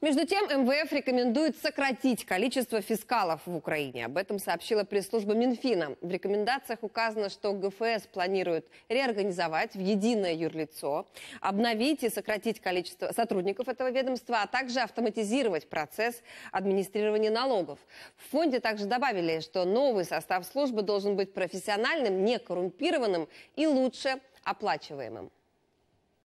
Между тем, МВФ рекомендует сократить количество фискалов в Украине. Об этом сообщила пресс-служба Минфина. В рекомендациях указано, что ГФС планирует реорганизовать в единое юрлицо, обновить и сократить количество сотрудников этого ведомства, а также автоматизировать процесс администрирования налогов. В фонде также добавили, что новый состав службы должен быть профессиональным, некоррумпированным и лучше оплачиваемым.